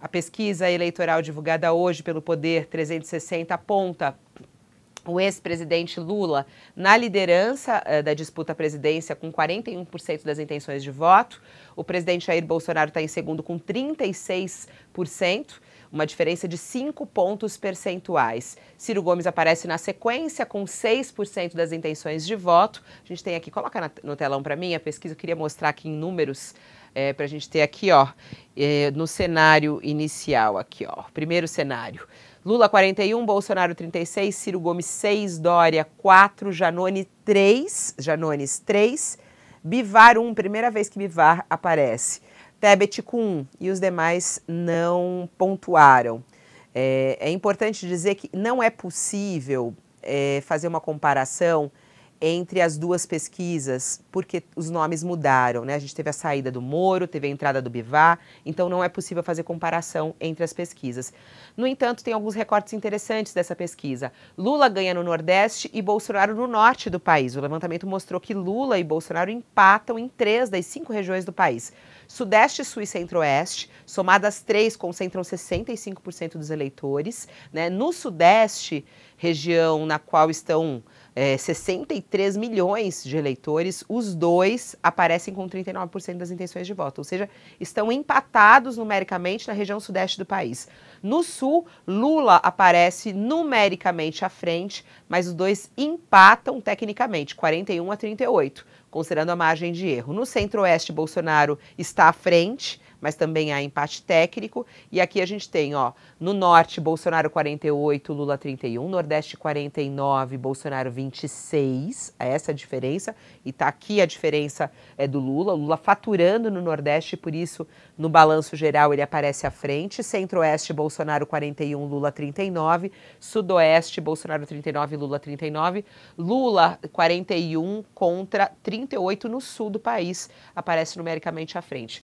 A pesquisa eleitoral divulgada hoje pelo Poder 360 aponta o ex-presidente Lula na liderança eh, da disputa à presidência com 41% das intenções de voto. O presidente Jair Bolsonaro está em segundo com 36% uma diferença de 5 pontos percentuais. Ciro Gomes aparece na sequência com 6% das intenções de voto. A gente tem aqui, coloca no telão para mim a pesquisa, eu queria mostrar aqui em números. É, para a gente ter aqui, ó, é, no cenário inicial, aqui, ó, primeiro cenário. Lula 41, Bolsonaro 36, Ciro Gomes 6, Dória 4, Janone 3, Janones 3, Bivar 1, primeira vez que Bivar aparece. Tebet com 1 e os demais não pontuaram. É, é importante dizer que não é possível é, fazer uma comparação entre as duas pesquisas, porque os nomes mudaram, né? A gente teve a saída do Moro, teve a entrada do Bivar, então não é possível fazer comparação entre as pesquisas. No entanto, tem alguns recortes interessantes dessa pesquisa. Lula ganha no Nordeste e Bolsonaro no Norte do país. O levantamento mostrou que Lula e Bolsonaro empatam em três das cinco regiões do país. Sudeste, Sul e Centro-Oeste, somadas três, concentram 65% dos eleitores. Né? No Sudeste, região na qual estão é, 63 milhões de eleitores, os dois aparecem com 39% das intenções de voto, ou seja, estão empatados numericamente na região sudeste do país. No sul, Lula aparece numericamente à frente, mas os dois empatam tecnicamente, 41 a 38, considerando a margem de erro. No centro-oeste, Bolsonaro está à frente mas também há empate técnico. E aqui a gente tem, ó, no norte, Bolsonaro 48, Lula 31, Nordeste 49, Bolsonaro 26. É essa a diferença. E tá aqui a diferença é do Lula. Lula faturando no Nordeste, por isso no balanço geral ele aparece à frente. Centro-Oeste, Bolsonaro 41, Lula 39. Sudoeste, Bolsonaro 39, Lula 39. Lula 41 contra 38 no sul do país, aparece numericamente à frente.